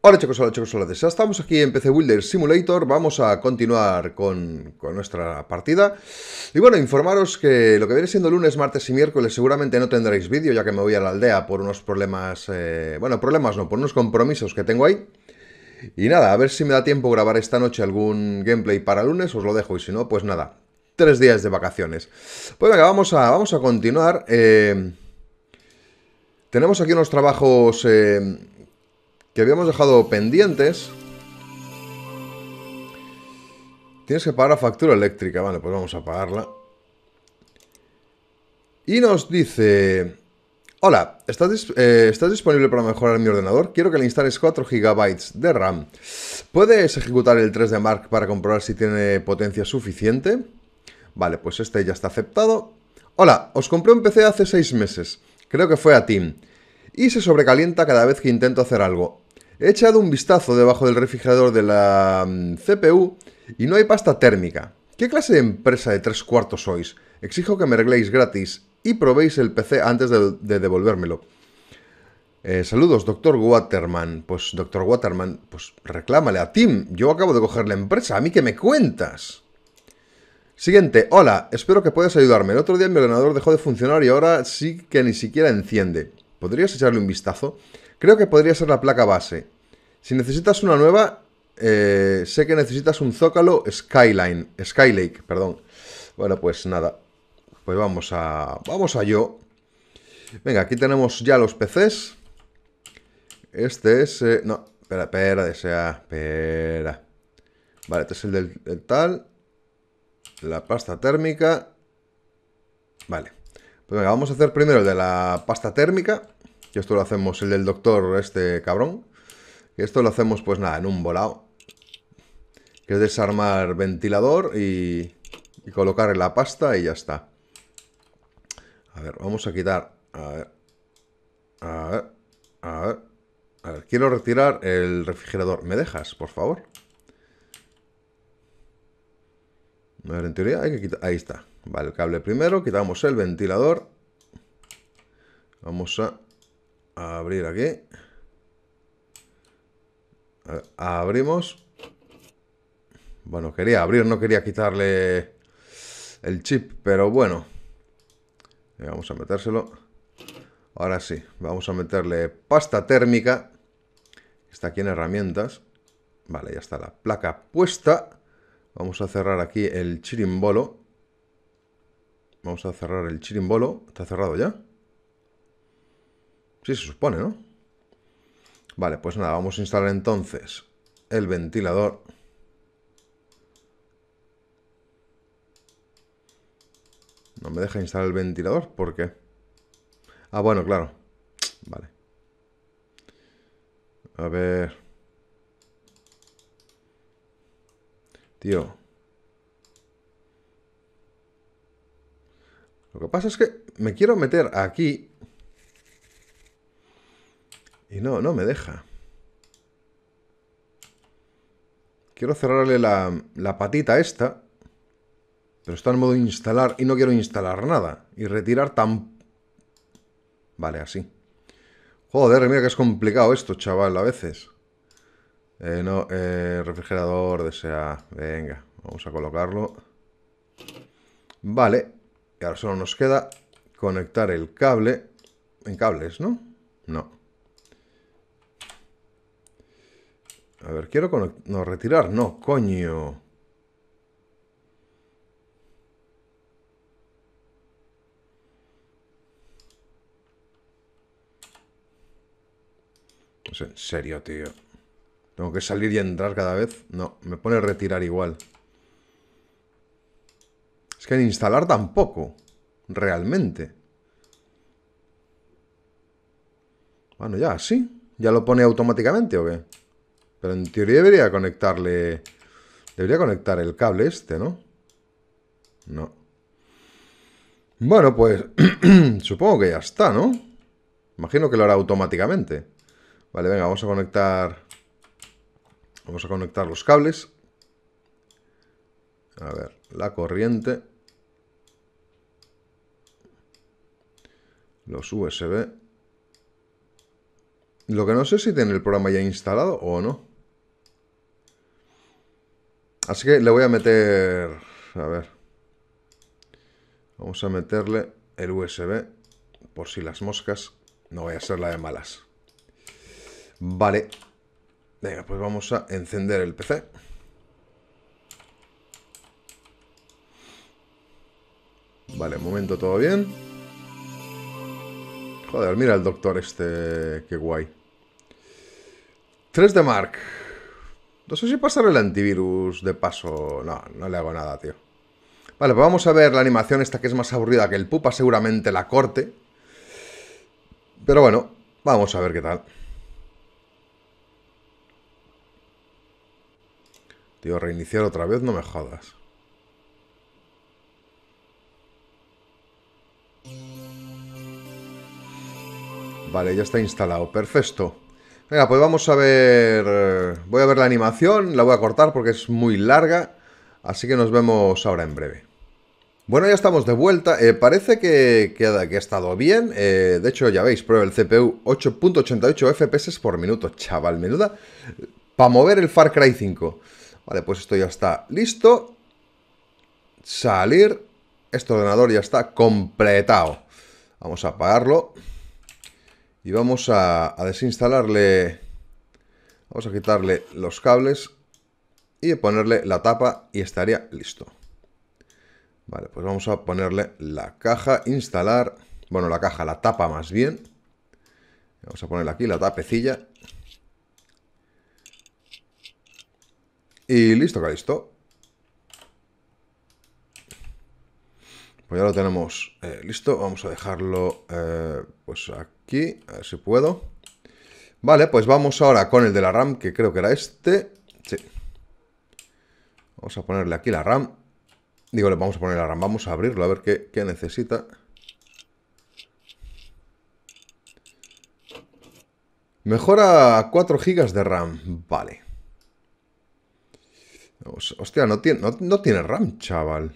Hola chicos, hola chicos, hola ya estamos aquí en PC Wilder Simulator, vamos a continuar con, nuestra partida y bueno, informaros que lo que viene siendo lunes, martes y miércoles seguramente no tendréis vídeo ya que me voy a la aldea por unos problemas, eh, bueno, problemas no, por unos compromisos que tengo ahí y nada, a ver si me da tiempo grabar esta noche algún gameplay para lunes, os lo dejo y si no, pues nada, tres días de vacaciones. Pues venga, vamos a, vamos a continuar, eh, tenemos aquí unos trabajos... Eh, que habíamos dejado pendientes. Tienes que pagar la factura eléctrica. Vale, pues vamos a pagarla. Y nos dice... Hola, ¿estás, eh, disponible para mejorar mi ordenador? Quiero que le instales 4 GB de RAM. ¿Puedes ejecutar el 3D Mark para comprobar si tiene potencia suficiente? Vale, pues este ya está aceptado. Hola, os compré un PC hace 6 meses. Creo que fue a Team. Y se sobrecalienta cada vez que intento hacer algo. He echado un vistazo debajo del refrigerador de la mm, CPU y no hay pasta térmica. ¿Qué clase de empresa de tres cuartos sois? Exijo que me arregléis gratis y probéis el PC antes de, devolvérmelo. Eh, saludos, doctor Waterman. Pues, doctor Waterman, pues reclámale a Tim. Yo acabo de coger la empresa. ¿A mí qué me cuentas? Siguiente. Hola, espero que puedas ayudarme. El otro día mi ordenador dejó de funcionar y ahora sí que ni siquiera enciende. ¿Podrías echarle un vistazo? Creo que podría ser la placa base. Si necesitas una nueva, eh, sé que necesitas un zócalo Skyline, Skylake, perdón. Bueno, pues nada. Pues vamos a, vamos a yo. Venga, aquí tenemos ya los PCs. Este es... Eh, no, espera, espera, desea, espera. Vale, este es el del, del tal. La pasta térmica. Vale. Pues venga, vamos a hacer primero el de la pasta térmica. Y esto lo hacemos el del doctor, este cabrón. Y esto lo hacemos, pues nada, en un volado. Que es desarmar ventilador y, y colocar la pasta y ya está. A ver, vamos a quitar... A ver. A ver. A ver. A ver, quiero retirar el refrigerador. ¿Me dejas, por favor? A ver, en teoría hay que quitar... Ahí está. Vale, el cable primero. Quitamos el ventilador. Vamos a abrir aquí. Abrimos. Bueno, quería abrir, no quería quitarle el chip, pero bueno. Eh, vamos a metérselo. Ahora sí, vamos a meterle pasta térmica. Está aquí en herramientas. Vale, ya está la placa puesta. Vamos a cerrar aquí el chirimbolo. Vamos a cerrar el chirimbolo. ¿Está cerrado ya? Sí, se supone, ¿no? Vale, pues nada, vamos a instalar entonces el ventilador. No me deja instalar el ventilador, ¿por qué? Ah, bueno, claro. Vale. A ver. Tío. Lo que pasa es que me quiero meter aquí no, no me deja. Quiero cerrarle la, la patita esta. Pero está en modo instalar y no quiero instalar nada. Y retirar tan... Vale, así. Joder, mira que es complicado esto, chaval, a veces. Eh, no, eh, refrigerador, desea... Venga, vamos a colocarlo. Vale. Y ahora solo nos queda conectar el cable... En cables, ¿no? No. A ver, quiero no, retirar. No, coño. Es en serio, tío. ¿Tengo que salir y entrar cada vez? No, me pone retirar igual. Es que en instalar tampoco. Realmente. Bueno, ya, sí. ¿Ya lo pone automáticamente o qué? Pero en teoría debería conectarle... Debería conectar el cable este, ¿no? No. Bueno, pues supongo que ya está, ¿no? Imagino que lo hará automáticamente. Vale, venga, vamos a conectar... Vamos a conectar los cables. A ver, la corriente. Los USB. Lo que no sé si tiene el programa ya instalado o no. Así que le voy a meter... A ver. Vamos a meterle el USB. Por si las moscas. No voy a ser la de malas. Vale. Venga, pues vamos a encender el PC. Vale, momento todo bien. Joder, mira el doctor este, qué guay. 3 de Mark. No sé si pasar el antivirus de paso... No, no le hago nada, tío. Vale, pues vamos a ver la animación esta que es más aburrida que el pupa. Seguramente la corte. Pero bueno, vamos a ver qué tal. Tío, reiniciar otra vez, no me jodas. Vale, ya está instalado. Perfecto. Venga, pues vamos a ver... Eh, voy a ver la animación, la voy a cortar porque es muy larga, así que nos vemos ahora en breve. Bueno, ya estamos de vuelta. Eh, parece que, que, ha, que, ha, estado bien. Eh, de hecho, ya veis, prueba el CPU 8.88 FPS por minuto. Chaval, menuda. Para mover el Far Cry 5. Vale, pues esto ya está listo. Salir. Este ordenador ya está completado. Vamos a apagarlo. Y vamos a, desinstalarle... Vamos a quitarle los cables y ponerle la tapa y estaría listo. Vale, pues vamos a ponerle la caja, instalar, bueno, la caja, la tapa más bien. Vamos a ponerle aquí la tapecilla. Y listo, que listo. Pues ya lo tenemos eh, listo. Vamos a dejarlo eh, pues aquí aquí, a ver si puedo. Vale, pues vamos ahora con el de la RAM, que creo que era este. Sí. Vamos a ponerle aquí la RAM. Digo, le vamos a poner la RAM. Vamos a abrirlo, a ver qué, necesita. Mejora 4 GB de RAM. Vale. Hostia, no tiene, no tiene RAM, chaval.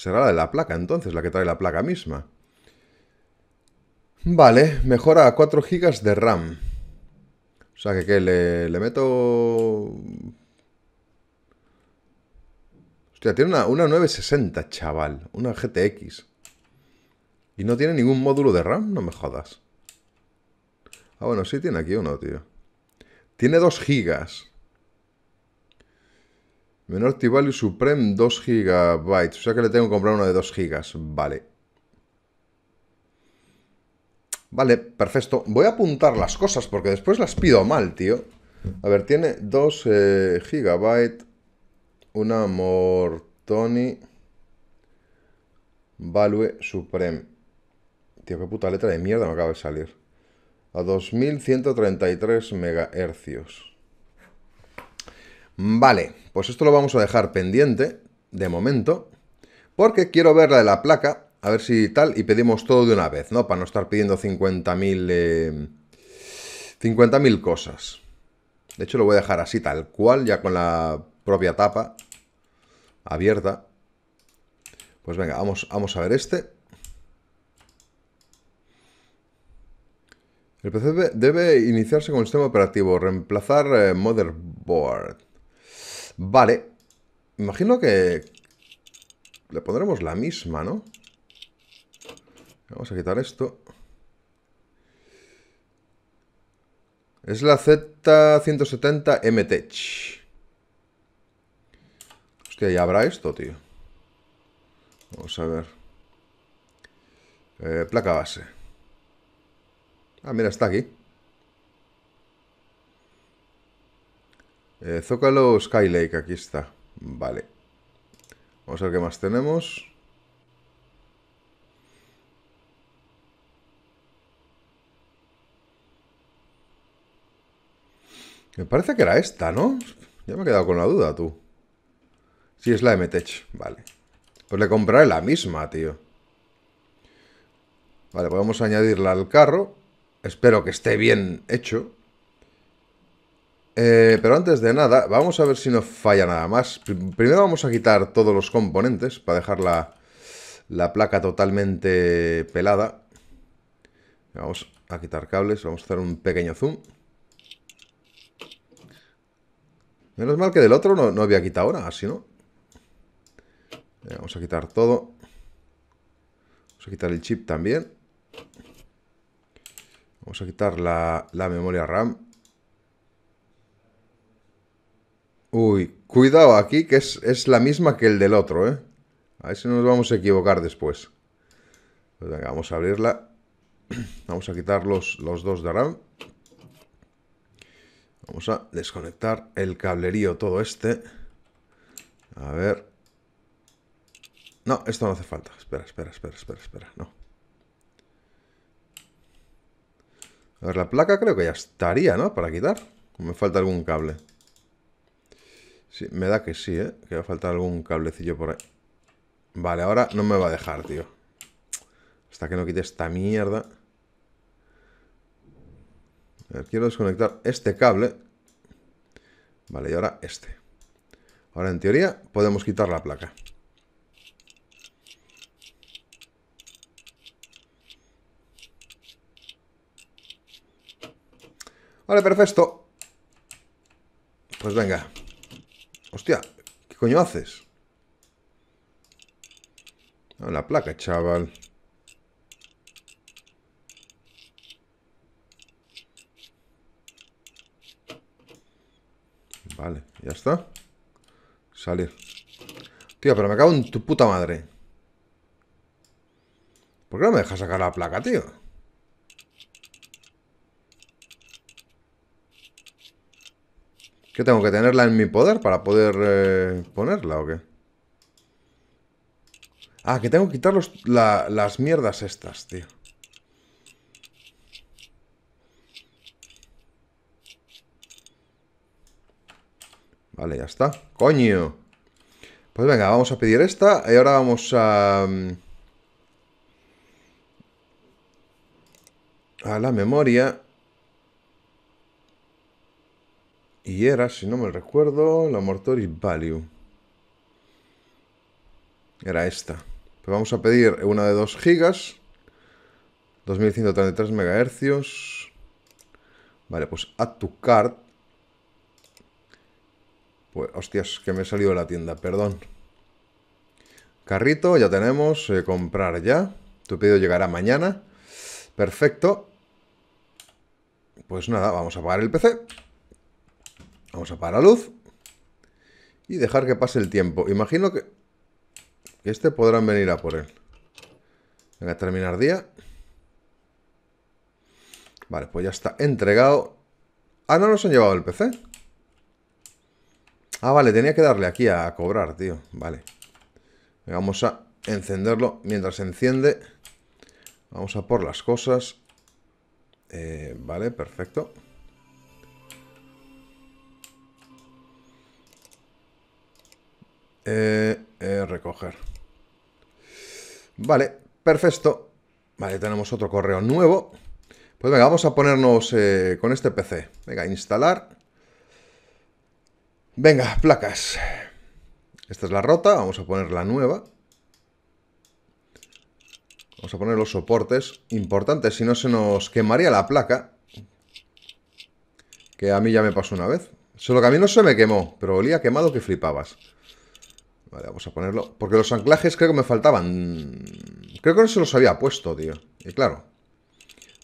Será la de la placa entonces, la que trae la placa misma. Vale, mejora a 4 GB de RAM. O sea que, Le, meto... Hostia, tiene una, 960, chaval. Una GTX. Y no tiene ningún módulo de RAM, no me jodas. Ah, bueno, sí tiene aquí uno, tío. Tiene 2 gigas. Menor Value Supreme 2 GB. O sea que le tengo que comprar una de 2 GB. Vale. Vale, perfecto. Voy a apuntar las cosas porque después las pido mal, tío. A ver, tiene 2 eh, GB. Una Mortoni. Value Supreme. Tío, qué puta letra de mierda me acaba de salir. A 2133 MHz. Vale, pues esto lo vamos a dejar pendiente, de momento, porque quiero ver la de la placa, a ver si tal, y pedimos todo de una vez, ¿no? Para no estar pidiendo 50.000... 50.000 eh, cosas. De hecho, lo voy a dejar así, tal cual, ya con la propia tapa abierta. Pues venga, vamos, a ver este. El PC debe iniciarse con el sistema operativo, reemplazar eh, motherboard. Vale. Imagino que... Le pondremos la misma, ¿no? Vamos a quitar esto. Es la Z170MTech. Hostia, ¿ya habrá esto, tío? Vamos a ver. Eh, placa base. Ah, mira, está aquí. Eh, Zócalo Skylake, aquí está. Vale. Vamos a ver qué más tenemos. Me parece que era esta, ¿no? Ya me he quedado con la duda, tú. Sí, es la MTech, vale. Pues le compraré la misma, tío. Vale, podemos pues añadirla al carro. Espero que esté bien hecho. Eh, pero antes de nada, vamos a ver si no falla nada más. Primero vamos a quitar todos los componentes para dejar la, placa totalmente pelada. Vamos a quitar cables, vamos a hacer un pequeño zoom. Menos mal que del otro no, había quitado nada, ¿así no. Eh, vamos a quitar todo. Vamos a quitar el chip también. Vamos a quitar la memoria RAM. Uy, cuidado aquí, que es, la misma que el del otro, ¿eh? A ver si nos vamos a equivocar después. Pues vamos a abrirla. Vamos a quitar los, los dos de RAM. Vamos a desconectar el cablerío todo este. A ver. No, esto no hace falta. Espera, espera, espera, espera, espera. No. A ver, la placa creo que ya estaría, ¿no? Para quitar. Me falta algún cable me da que sí, ¿eh? Que va a faltar algún cablecillo por ahí. Vale, ahora no me va a dejar, tío. Hasta que no quite esta mierda. A ver, quiero desconectar este cable. Vale, y ahora este. Ahora, en teoría, podemos quitar la placa. Vale, perfecto. Pues venga. Hostia, ¿qué coño haces? A ah, la placa, chaval. Vale, ya está. Salir. Tío, pero me cago en tu puta madre. ¿Por qué no me dejas sacar la placa, tío? ¿Qué tengo que tenerla en mi poder para poder eh, ponerla o qué? Ah, que tengo que quitar las mierdas estas, tío. Vale, ya está. ¡Coño! Pues venga, vamos a pedir esta y ahora vamos a... Mm, a la memoria. Y era, si no me recuerdo, la Mortoris Value. Era esta. Pues vamos a pedir una de 2 gigas. 2133 MHz. Vale, pues add to cart. Pues, hostias, que me he salido de la tienda, perdón. Carrito, ya tenemos. Eh, comprar ya. Tu pedido llegará mañana. Perfecto. Pues nada, vamos a apagar el PC. Vamos a parar la luz. Y dejar que pase el tiempo. Imagino que... este podrán venir a por él. Venga, terminar día. Vale, pues ya está entregado. Ah, no nos han llevado el PC. Ah, vale, tenía que darle aquí a cobrar, tío. Vale. Vamos a encenderlo. Mientras se enciende, vamos a por las cosas. Eh, vale, perfecto. E, e, recoger. Vale, perfecto. Vale, tenemos otro correo nuevo. Pues venga, vamos a ponernos eh, con este PC. Venga, instalar. Venga, placas. Esta es la rota, vamos a poner la nueva. Vamos a poner los soportes importantes, si no se nos quemaría la placa. Que a mí ya me pasó una vez. Solo que a mí no se me quemó, pero olía quemado que flipabas. Vale, vamos a ponerlo. Porque los anclajes creo que me faltaban. Creo que no se los había puesto, tío. Y claro,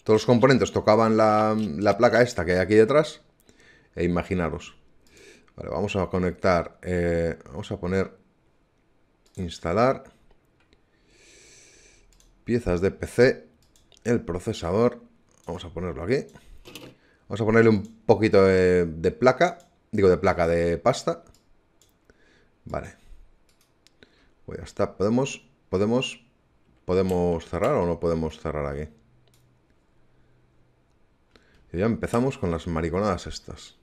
todos los componentes tocaban la, placa esta que hay aquí detrás. E imaginaros. Vale, vamos a conectar. Eh, vamos a poner. Instalar. Piezas de PC. El procesador. Vamos a ponerlo aquí. Vamos a ponerle un poquito de placa. Digo, de placa de pasta. Vale. Pues ya está, podemos, podemos, podemos cerrar o no podemos cerrar aquí. Y ya empezamos con las mariconadas estas.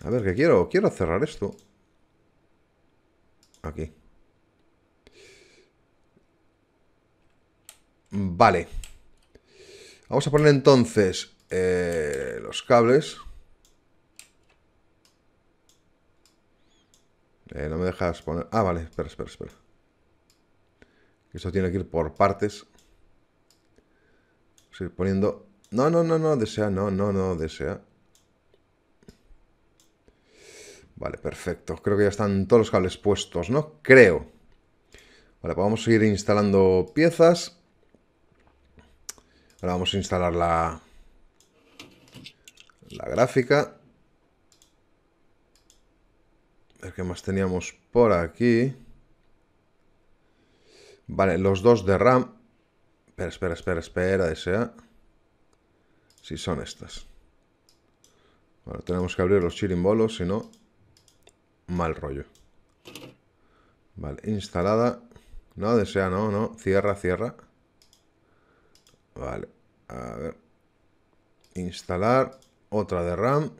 A ver, qué quiero, quiero cerrar esto. Aquí. Vale. Vamos a poner entonces eh, los cables. Eh, no me dejas poner... Ah, vale, espera, espera, espera. Esto tiene que ir por partes. Vamos ir poniendo... No, no, no, no, desea, no, no, no, desea. Vale, perfecto. Creo que ya están todos los cables puestos, ¿no? Creo. Vale, pues vamos a ir instalando piezas. Ahora vamos a instalar la, la gráfica el qué más teníamos por aquí. Vale, los dos de RAM. Espera, espera, espera, espera, desea. Si son estas. Bueno, tenemos que abrir los chirimbolos, si no, mal rollo. Vale, instalada. No, desea, no, no. Cierra, cierra. Vale, a ver. Instalar otra de RAM.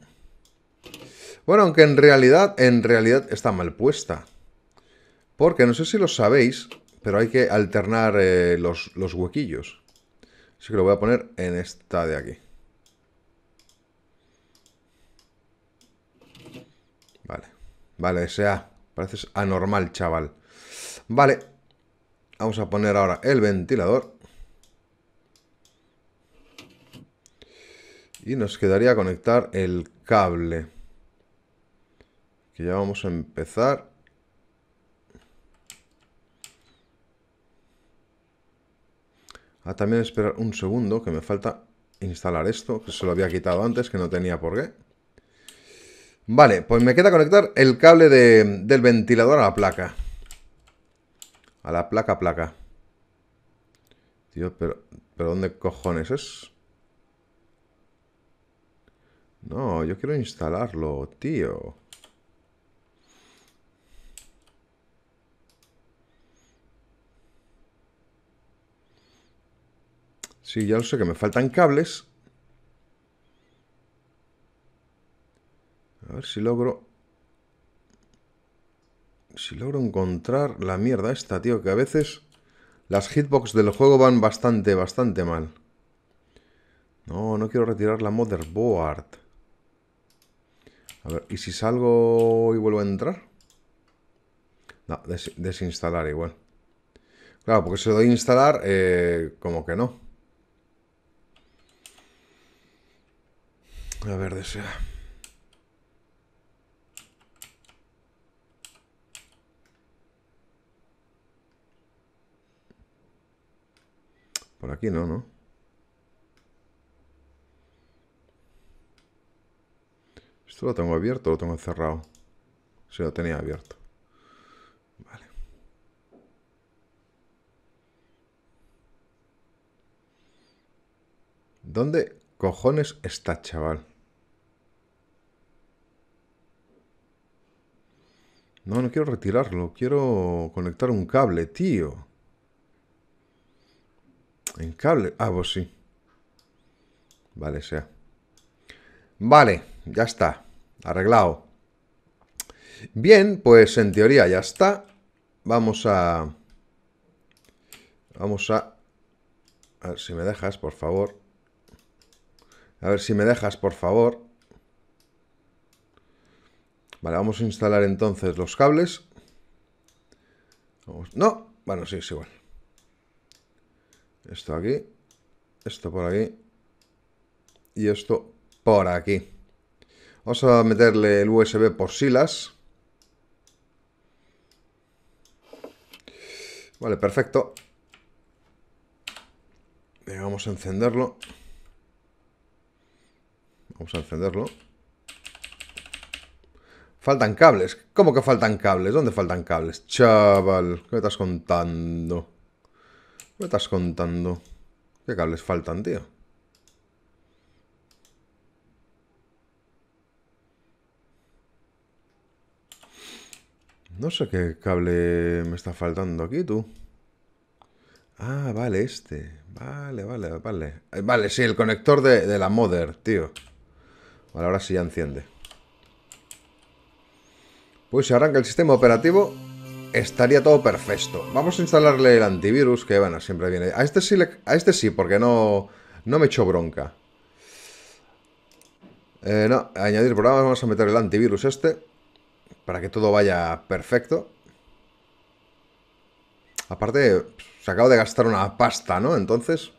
Bueno, aunque en realidad, en realidad está mal puesta. Porque no sé si lo sabéis, pero hay que alternar eh, los, huequillos. Así que lo voy a poner en esta de aquí. Vale. Vale, sea. Pareces anormal, chaval. Vale. Vamos a poner ahora el ventilador. Y nos quedaría conectar el cable ya vamos a empezar. A ah, también esperar un segundo, que me falta instalar esto, que se lo había quitado antes, que no tenía por qué. Vale, pues me queda conectar el cable de, del ventilador a la placa. A la placa, placa. Tío, pero, pero ¿dónde cojones es? No, yo quiero instalarlo, tío. Sí, ya lo sé que me faltan cables. A ver si logro... Si logro encontrar la mierda esta, tío, que a veces las hitbox del juego van bastante, bastante mal. No, no quiero retirar la motherboard. A ver, ¿y si salgo y vuelvo a entrar? No, desinstalar igual. Claro, porque si lo doy a instalar, eh, como que no. A ver, desea. Por aquí no, ¿no? ¿Esto lo tengo abierto o lo tengo cerrado? Se lo tenía abierto. Vale. ¿Dónde cojones está, chaval? No, no quiero retirarlo. Quiero conectar un cable, tío. En cable. Ah, pues sí. Vale, sea. Vale, ya está. Arreglado. Bien, pues en teoría ya está. Vamos a... Vamos a... A ver si me dejas, por favor. A ver si me dejas, por favor. Vale, vamos a instalar entonces los cables. No, bueno, sí, es igual. Esto aquí, esto por aquí y esto por aquí. Vamos a meterle el USB por silas. Vale, perfecto. vamos a encenderlo. Vamos a encenderlo. Faltan cables. ¿Cómo que faltan cables? ¿Dónde faltan cables? Chaval, ¿qué me estás contando? ¿Qué me estás contando? ¿Qué cables faltan, tío? No sé qué cable me está faltando aquí, tú. Ah, vale, este. Vale, vale, vale. Eh, vale, sí, el conector de, la mother, tío. Vale, ahora sí ya enciende pues si arranca el sistema operativo, estaría todo perfecto. Vamos a instalarle el antivirus, que bueno, siempre viene. A este sí, a este sí porque no, no me echó bronca. Eh, no, añadir programas, vamos a meter el antivirus este, para que todo vaya perfecto. Aparte, se acaba de gastar una pasta, ¿no? Entonces,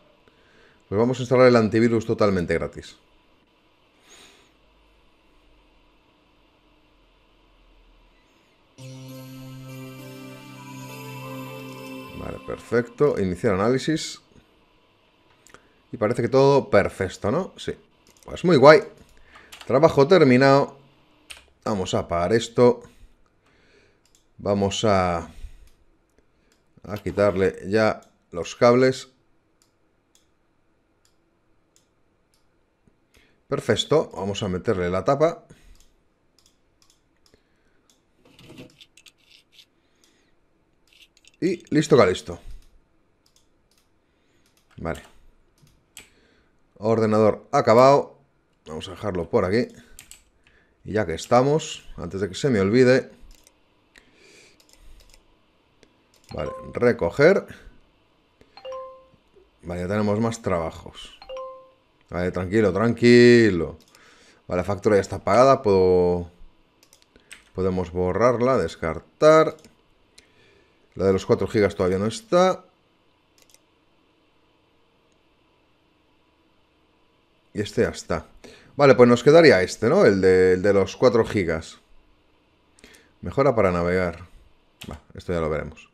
pues vamos a instalar el antivirus totalmente gratis. Vale, perfecto. Iniciar análisis. Y parece que todo perfecto, ¿no? Sí. Pues muy guay. Trabajo terminado. Vamos a apagar esto. Vamos a... A quitarle ya los cables. Perfecto. Vamos a meterle la tapa. Y listo Calisto. Vale. Ordenador acabado. Vamos a dejarlo por aquí. Y ya que estamos, antes de que se me olvide... Vale, recoger. Vale, ya tenemos más trabajos. Vale, tranquilo, tranquilo. Vale, la factura ya está pagada. Puedo... Podemos borrarla, descartar. La de los 4 gigas todavía no está. Y este ya está. Vale, pues nos quedaría este, ¿no? El de, los 4 gigas. Mejora para navegar. esto ya lo veremos.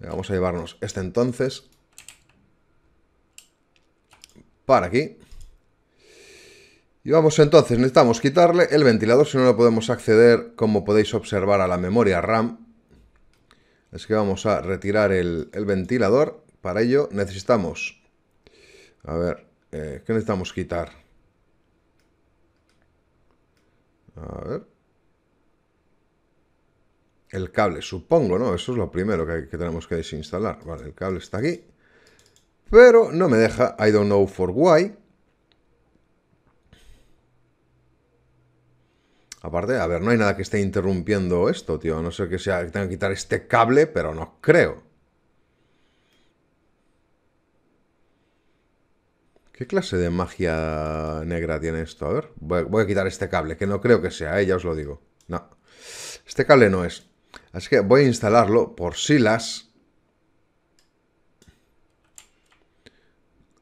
Vamos a llevarnos este entonces. Para aquí. Y vamos entonces, necesitamos quitarle el ventilador, si no, lo podemos acceder, como podéis observar, a la memoria RAM es que vamos a retirar el, ventilador. Para ello necesitamos... A ver, eh, ¿qué necesitamos quitar? A ver. El cable, supongo, ¿no? Eso es lo primero que, que tenemos que desinstalar. Vale, el cable está aquí. Pero no me deja, I don't know for why. Aparte, a ver, no hay nada que esté interrumpiendo esto, tío. no sé que sea que tenga que quitar este cable, pero no creo. ¿Qué clase de magia negra tiene esto? A ver, voy a, quitar este cable, que no creo que sea, ¿eh? ya os lo digo. No, este cable no es. Así que voy a instalarlo por Silas.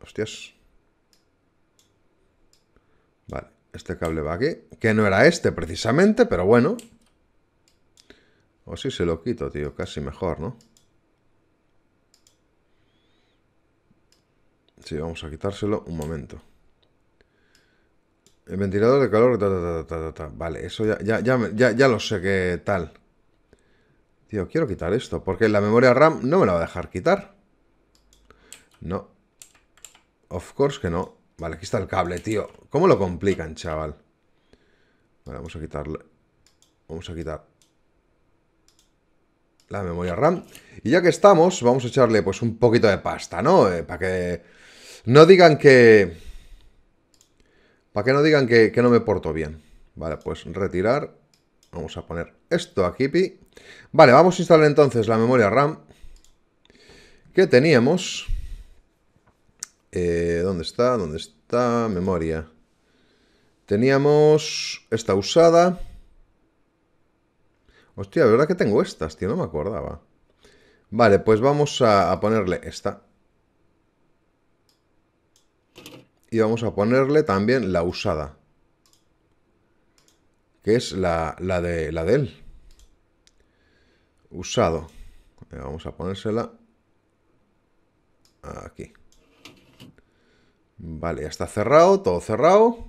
Hostias. Este cable va aquí. Que no era este precisamente, pero bueno. O si se lo quito, tío. Casi mejor, ¿no? Sí, vamos a quitárselo un momento. El ventilador de calor... Ta, vale, eso ya, ya lo sé que tal. Tío, quiero quitar esto. Porque la memoria RAM no me la va a dejar quitar. No. Of course que no. Vale, aquí está el cable, tío. ¿Cómo lo complican, chaval? Vale, vamos a quitarle... Vamos a quitar la memoria RAM. Y ya que estamos, vamos a echarle pues un poquito de pasta, ¿no? Eh, para que no digan que... Para que no digan que, que no me porto bien. Vale, pues retirar. Vamos a poner esto aquí, pi. Vale, vamos a instalar entonces la memoria RAM que teníamos. Eh, ¿Dónde está? ¿Dónde está? Memoria. Teníamos esta usada. Hostia, la verdad que tengo estas, tío, no me acordaba. Vale, pues vamos a, ponerle esta. Y vamos a ponerle también la usada. Que es la, la, de, la de él. Usado. Vamos a ponérsela aquí. Vale, ya está cerrado, todo cerrado.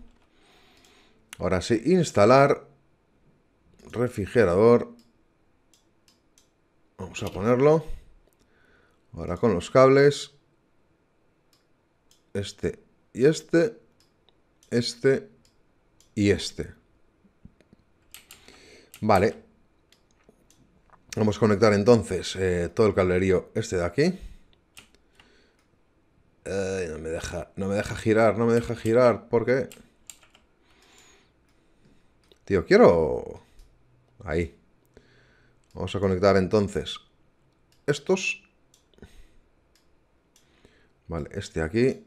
Ahora sí, instalar refrigerador. Vamos a ponerlo. Ahora con los cables. Este y este. Este y este. Vale. Vamos a conectar entonces eh, todo el cablerío este de aquí no me deja, no me deja girar, no me deja girar. ¿Por qué? Tío, quiero... Ahí. Vamos a conectar entonces estos. Vale, este aquí.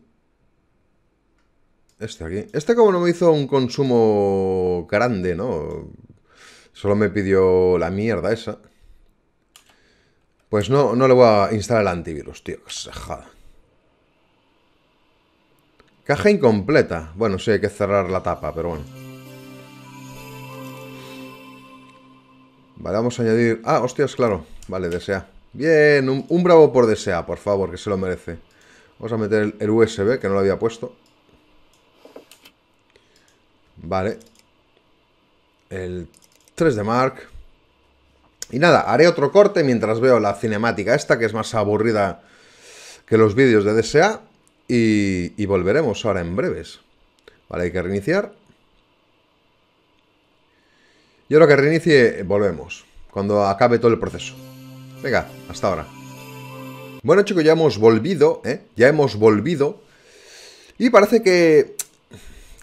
Este aquí. Este como no me hizo un consumo grande, ¿no? Solo me pidió la mierda esa. Pues no, no le voy a instalar el antivirus, tío. Caja incompleta. Bueno, sí, hay que cerrar la tapa, pero bueno. Vale, vamos a añadir... Ah, hostias, claro. Vale, desea. Bien, un, bravo por desea, por favor, que se lo merece. Vamos a meter el, USB, que no lo había puesto. Vale. El 3 de Mark. Y nada, haré otro corte mientras veo la cinemática esta, que es más aburrida que los vídeos de DSA. Y, volveremos ahora en breves. Vale, hay que reiniciar. Y ahora que reinicie, volvemos. Cuando acabe todo el proceso. Venga, hasta ahora. Bueno chicos, ya hemos volvido, ¿eh? Ya hemos volvido. Y parece que...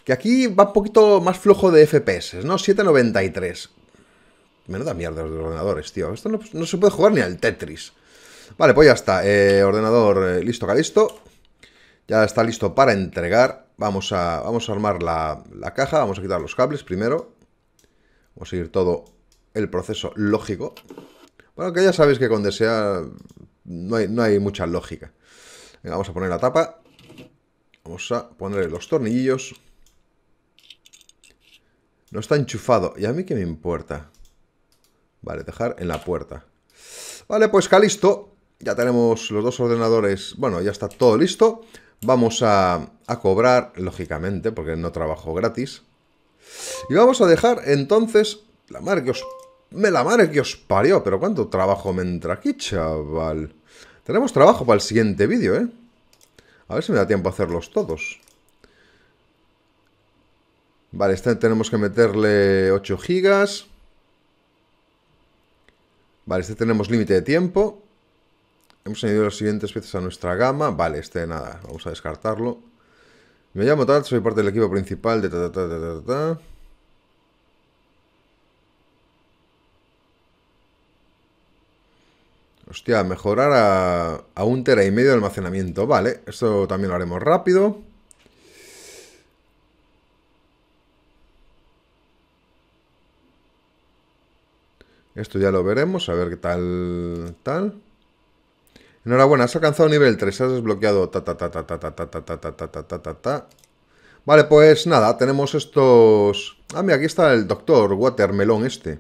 Que aquí va un poquito más flojo de FPS, ¿no? 793. Menuda mierda los ordenadores, tío. Esto no, se puede jugar ni al Tetris. Vale, pues ya está. Eh, ordenador eh, listo, calisto. listo ya está listo para entregar. Vamos a, vamos a armar la, caja, vamos a quitar los cables primero. Vamos a seguir todo el proceso lógico. Bueno, que ya sabéis que con Desea no hay, no hay mucha lógica. Venga, vamos a poner la tapa. Vamos a poner los tornillos. No está enchufado. ¿Y a mí qué me importa? Vale, dejar en la puerta. Vale, pues listo. Ya tenemos los dos ordenadores. Bueno, ya está todo listo. Vamos a, cobrar, lógicamente, porque no trabajo gratis. Y vamos a dejar entonces... La madre que os... Me la madre que os parió. Pero cuánto trabajo me entra aquí, chaval. Tenemos trabajo para el siguiente vídeo, ¿eh? A ver si me da tiempo a hacerlos todos. Vale, este tenemos que meterle 8 gigas. Vale, este tenemos límite de tiempo. Hemos añadido las siguientes piezas a nuestra gama. Vale, este nada, vamos a descartarlo. Me llamo tal, soy parte del equipo principal de ta, ta, ta, ta Hostia, mejorar a, a un tera y medio de almacenamiento. Vale, esto también lo haremos rápido. Esto ya lo veremos, a ver qué tal, tal. Enhorabuena, has alcanzado nivel 3, has desbloqueado ta ta ta ta ta ta ta ta ta ta ta Vale, pues nada, tenemos estos... Ah, mira, aquí está el doctor Watermelon este.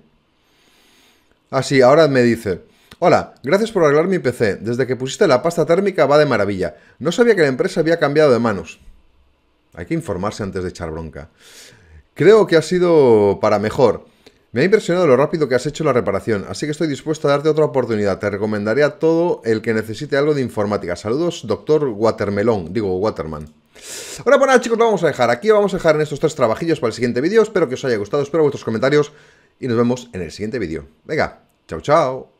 Así, ahora me dice... Hola, gracias por arreglar mi PC. Desde que pusiste la pasta térmica va de maravilla. No sabía que la empresa había cambiado de manos. Hay que informarse antes de echar bronca. Creo que ha sido para mejor. Me ha impresionado lo rápido que has hecho la reparación, así que estoy dispuesto a darte otra oportunidad. Te recomendaré a todo el que necesite algo de informática. Saludos, doctor Watermelon. digo Waterman. Ahora, bueno, chicos, lo vamos a dejar aquí. Vamos a dejar en estos tres trabajillos para el siguiente vídeo. Espero que os haya gustado, espero vuestros comentarios y nos vemos en el siguiente vídeo. Venga, chao, chao.